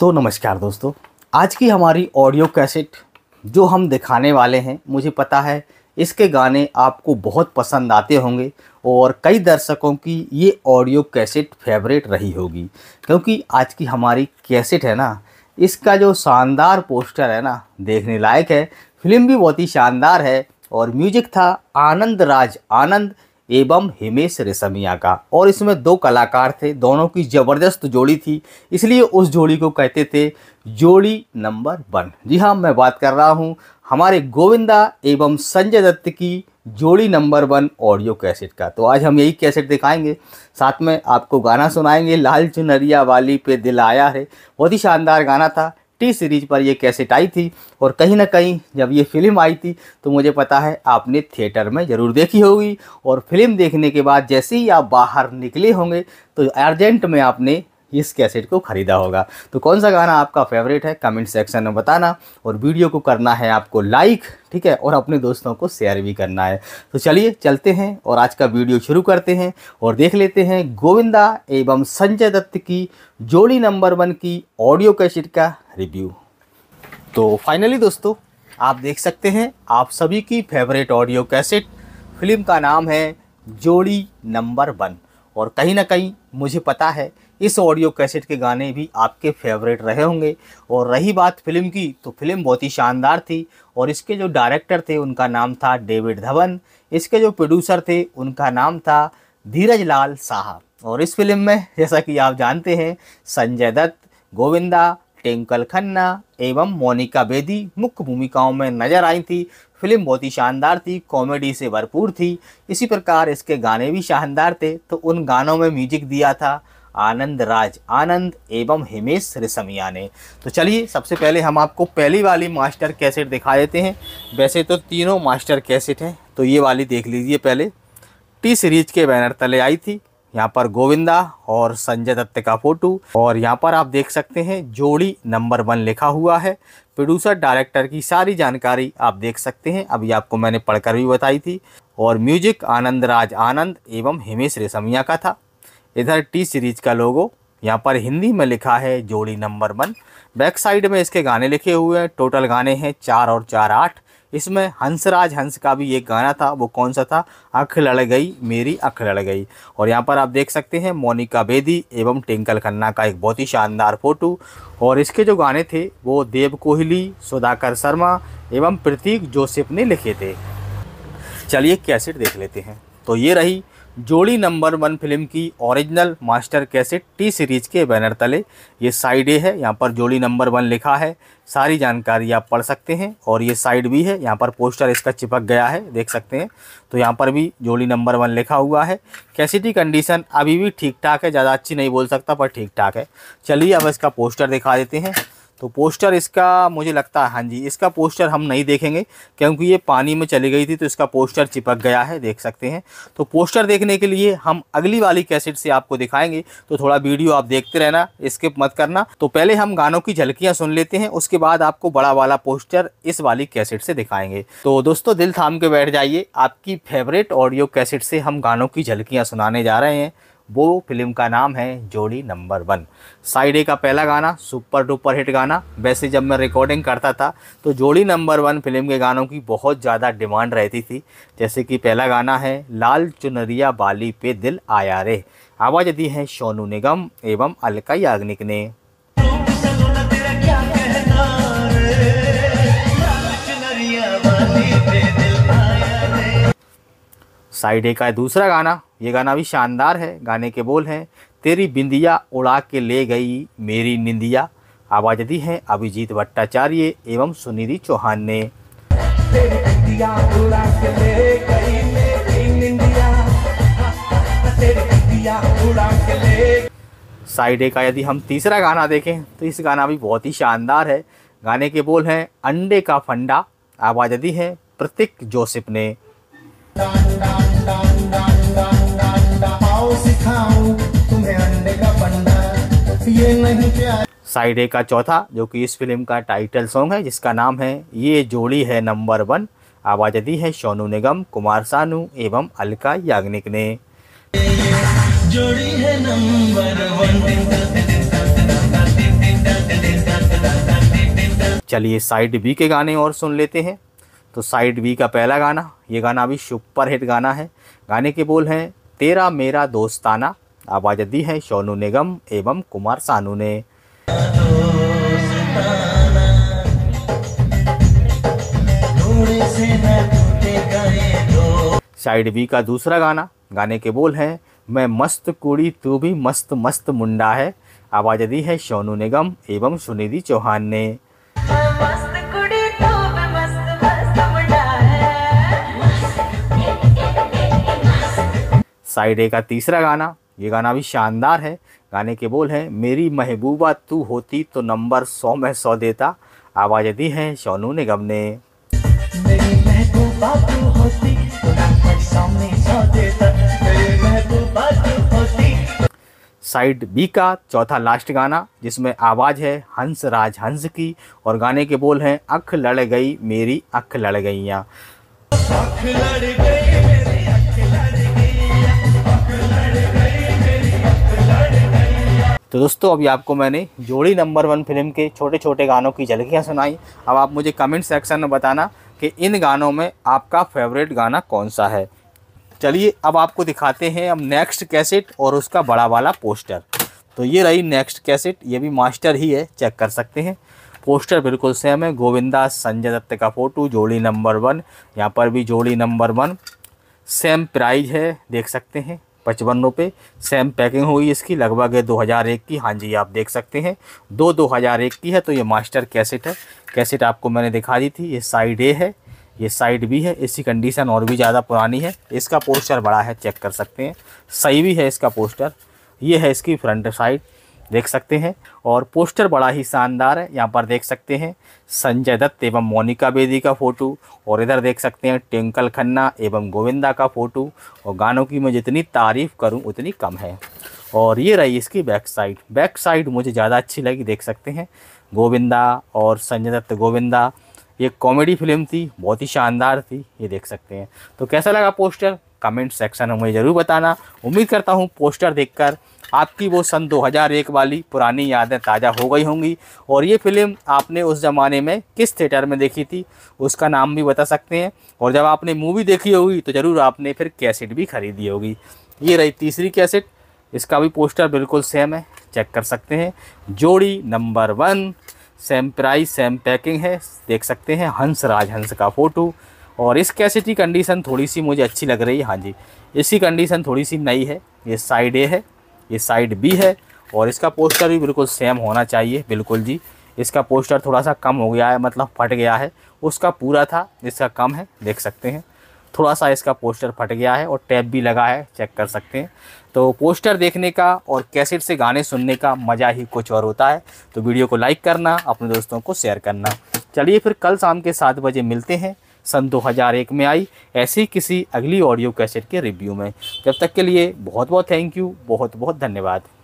तो नमस्कार दोस्तों आज की हमारी ऑडियो कैसेट जो हम दिखाने वाले हैं मुझे पता है इसके गाने आपको बहुत पसंद आते होंगे और कई दर्शकों की ये ऑडियो कैसेट फेवरेट रही होगी क्योंकि आज की हमारी कैसेट है ना इसका जो शानदार पोस्टर है ना देखने लायक है फिल्म भी बहुत ही शानदार है और म्यूजिक था आनंद राज आनंद एवं हिमेश रेशमिया का और इसमें दो कलाकार थे दोनों की ज़बरदस्त जोड़ी थी इसलिए उस जोड़ी को कहते थे जोड़ी नंबर वन जी हाँ मैं बात कर रहा हूँ हमारे गोविंदा एवं संजय दत्त की Jodi number one audio cassette का तो आज हम यही कैसेट दिखाएंगे साथ में आपको गाना सुनाएंगे लाल चुनरिया वाली पे दिल आया है बहुत ही शानदार गाना था टी सीरीज़ पर ये कैसेट आई थी और कहीं ना कहीं जब ये फिल्म आई थी तो मुझे पता है आपने थिएटर में ज़रूर देखी होगी और फिल्म देखने के बाद जैसे ही आप बाहर निकले होंगे तो अर्जेंट में आपने इस कैसेट को ख़रीदा होगा तो कौन सा गाना आपका फेवरेट है कमेंट सेक्शन में बताना और वीडियो को करना है आपको लाइक ठीक है और अपने दोस्तों को शेयर भी करना है तो चलिए चलते हैं और आज का वीडियो शुरू करते हैं और देख लेते हैं गोविंदा एवं संजय दत्त की जोड़ी नंबर वन की ऑडियो कैसेट का रिव्यू तो फाइनली दोस्तों आप देख सकते हैं आप सभी की फेवरेट ऑडियो कैसेट फिल्म का नाम है जोड़ी नंबर वन और कहीं ना कहीं मुझे पता है इस ऑडियो कैसेट के गाने भी आपके फेवरेट रहे होंगे और रही बात फिल्म की तो फिल्म बहुत ही शानदार थी और इसके जो डायरेक्टर थे उनका नाम था डेविड धवन इसके जो प्रोड्यूसर थे उनका नाम था धीरज लाल साहा और इस फिल्म में जैसा कि आप जानते हैं संजय दत्त गोविंदा टेंकल खन्ना एवं मोनिका बेदी मुख्य भूमिकाओं में नजर आई थी फिल्म बहुत ही शानदार थी कॉमेडी से भरपूर थी इसी प्रकार इसके गाने भी शानदार थे तो उन गानों में म्यूजिक दिया था आनंद राज आनंद एवं हिमेश रिसमिया ने तो चलिए सबसे पहले हम आपको पहली वाली मास्टर कैसेट दिखा देते हैं वैसे तो तीनों मास्टर कैसेट हैं तो ये वाली देख लीजिए पहले टी सीरीज के बैनर तले आई थी यहाँ पर गोविंदा और संजय दत्त का फोटो और यहाँ पर आप देख सकते हैं जोड़ी नंबर वन लिखा हुआ है प्रोड्यूसर डायरेक्टर की सारी जानकारी आप देख सकते हैं अभी आपको मैंने पढ़कर भी बताई थी और म्यूजिक आनंद राज आनंद एवं हिमेश रेशमिया का था इधर टी सीरीज का लोगो यहाँ पर हिंदी में लिखा है जोड़ी नंबर वन बैक साइड में इसके गाने लिखे हुए हैं टोटल गाने हैं चार और चार आठ इसमें हंसराज हंस का भी एक गाना था वो कौन सा था अख लड़ गई मेरी अख लड़ गई और यहाँ पर आप देख सकते हैं मोनिका बेदी एवं टिंकल खन्ना का एक बहुत ही शानदार फ़ोटो और इसके जो गाने थे वो देव कोहली सुधाकर शर्मा एवं प्रतीक जोसेफ ने लिखे थे चलिए कैसेट देख लेते हैं तो ये रही जोड़ी नंबर वन फिल्म की original master cassette T series के बैनर तले ये साइड ए है यहाँ पर जोड़ी नंबर वन लिखा है सारी जानकारी आप पढ़ सकते हैं और ये साइड भी है यहाँ पर पोस्टर इसका चिपक गया है देख सकते हैं तो यहाँ पर भी जोड़ी नंबर वन लिखा हुआ है कैसेट की कंडीशन अभी भी ठीक ठाक है ज़्यादा अच्छी नहीं बोल सकता पर ठीक ठाक है चलिए अब इसका पोस्टर दिखा देते हैं तो पोस्टर इसका मुझे लगता है हाँ जी इसका पोस्टर हम नहीं देखेंगे क्योंकि ये पानी में चली गई थी तो इसका पोस्टर चिपक गया है देख सकते हैं तो पोस्टर देखने के लिए हम अगली वाली कैसेट से आपको दिखाएंगे तो थोड़ा वीडियो आप देखते रहना स्किप मत करना तो पहले हम गानों की झलकियाँ सुन लेते हैं उसके बाद आपको बड़ा वाला पोस्टर इस वाली कैसेट से दिखाएंगे तो दोस्तों दिल थाम के बैठ जाइए आपकी फेवरेट ऑडियो कैसेट से हम गानों की झलकियाँ सुनाने जा रहे हैं वो फिल्म का नाम है जोड़ी नंबर वन ए का पहला गाना सुपर डुपर हिट गाना वैसे जब मैं रिकॉर्डिंग करता था तो जोड़ी नंबर वन फिल्म के गानों की बहुत ज़्यादा डिमांड रहती थी जैसे कि पहला गाना है लाल चुनरिया बाली पे दिल आया रे आवाज़ दी है सोनू निगम एवं अलका याग्निक ने साइड ए का है दूसरा गाना ये गाना भी शानदार है गाने के बोल हैं तेरी बिंदिया उड़ा के ले गई मेरी निंदिया आवाज़ दी है अभिजीत भट्टाचार्य एवं सुनिधि चौहान ने साइड ए का यदि हम तीसरा गाना देखें तो इस गाना भी बहुत ही शानदार है गाने के बोल हैं अंडे का फंडा आवाज़ दी है प्रतीक जोसेफ ने साइड ए का चौथा जो कि इस फिल्म का टाइटल सॉन्ग है जिसका नाम है ये जोड़ी है नंबर वन आवाज़ दी है सोनू निगम कुमार सानू एवं अलका याग्निक ने जोड़ी है नंबर चलिए साइड बी के गाने और सुन लेते हैं तो साइड बी का पहला गाना ये गाना भी सुपर हिट गाना है गाने के बोल हैं तेरा मेरा दोस्ताना आवाज़ दी है सोनू निगम एवं कुमार सानू ने साइड बी का दूसरा गाना गाने के बोल हैं मैं मस्त कुड़ी तू भी मस्त मस्त मुंडा है आवाज़ दी है सोनू निगम एवं सुनिधि चौहान ने साइड ए का तीसरा गाना ये गाना भी शानदार है गाने के बोल हैं मेरी महबूबा तू होती तो नंबर सौ में सौ देता आवाज़ दी है सोनू निगम ने तो साइड बी का चौथा लास्ट गाना जिसमें आवाज़ है हंस राज हंस की और गाने के बोल हैं अख लड़ गई मेरी अख लड़ गईयाँ लड़ गई मेरी अख लड़ तो दोस्तों अभी आपको मैंने जोड़ी नंबर वन फिल्म के छोटे छोटे गानों की झलकियाँ सुनाई अब आप मुझे कमेंट सेक्शन में बताना कि इन गानों में आपका फेवरेट गाना कौन सा है चलिए अब आपको दिखाते हैं अब नेक्स्ट कैसेट और उसका बड़ा वाला पोस्टर तो ये रही नेक्स्ट कैसेट ये भी मास्टर ही है चेक कर सकते हैं पोस्टर बिल्कुल सेम है गोविंदा संजय दत्त का फ़ोटो जोड़ी नंबर वन यहाँ पर भी जोड़ी नंबर वन सेम प्राइज है देख सकते हैं पचपन रुपये सेम पैकिंग हुई इसकी लगभग दो हज़ार एक की हाँ जी आप देख सकते हैं दो दो हज़ार एक की है तो ये मास्टर कैसेट है कैसेट आपको मैंने दिखा दी थी ये साइड ए है ये साइड बी है इसकी कंडीशन और भी ज़्यादा पुरानी है इसका पोस्टर बड़ा है चेक कर सकते हैं सही भी है इसका पोस्टर ये है इसकी फ्रंट साइड देख सकते हैं और पोस्टर बड़ा ही शानदार है यहाँ पर देख सकते हैं संजय दत्त एवं मोनिका बेदी का फ़ोटो और इधर देख सकते हैं टिंकल खन्ना एवं गोविंदा का फ़ोटो और गानों की मैं जितनी तारीफ़ करूँ उतनी कम है और ये रही इसकी बैक साइड बैक साइड मुझे ज़्यादा अच्छी लगी देख सकते हैं गोविंदा और संजय दत्त गोविंदा ये कॉमेडी फिल्म थी बहुत ही शानदार थी ये देख सकते हैं तो कैसा लगा पोस्टर कमेंट सेक्शन में मुझे ज़रूर बताना उम्मीद करता हूँ पोस्टर देखकर आपकी वो सन 2001 वाली पुरानी यादें ताज़ा हो गई होंगी और ये फिल्म आपने उस ज़माने में किस थिएटर में देखी थी उसका नाम भी बता सकते हैं और जब आपने मूवी देखी होगी तो ज़रूर आपने फिर कैसेट भी खरीदी होगी ये रही तीसरी कैसेट इसका भी पोस्टर बिल्कुल सेम है चेक कर सकते हैं Jodi number one same price same packing है देख सकते हैं हंस राज हंस का फ़ोटो और इस कैसेट की कंडीशन थोड़ी सी मुझे अच्छी लग रही है हाँ जी इसकी कंडीशन थोड़ी सी नई है ये साइड ए है ये साइड बी है और इसका पोस्टर भी बिल्कुल सेम होना चाहिए बिल्कुल जी इसका पोस्टर थोड़ा सा कम हो गया है मतलब फट गया है उसका पूरा था इसका कम है देख सकते हैं थोड़ा सा इसका पोस्टर फट गया है और टैप भी लगा है चेक कर सकते हैं तो पोस्टर देखने का और कैसेट से गाने सुनने का मज़ा ही कुछ और होता है तो वीडियो को लाइक करना अपने दोस्तों को शेयर करना चलिए फिर कल शाम के सात बजे मिलते हैं सन 2001 में आई ऐसी किसी अगली ऑडियो कैसेट के रिव्यू में जब तक के लिए बहुत बहुत थैंक यू बहुत बहुत धन्यवाद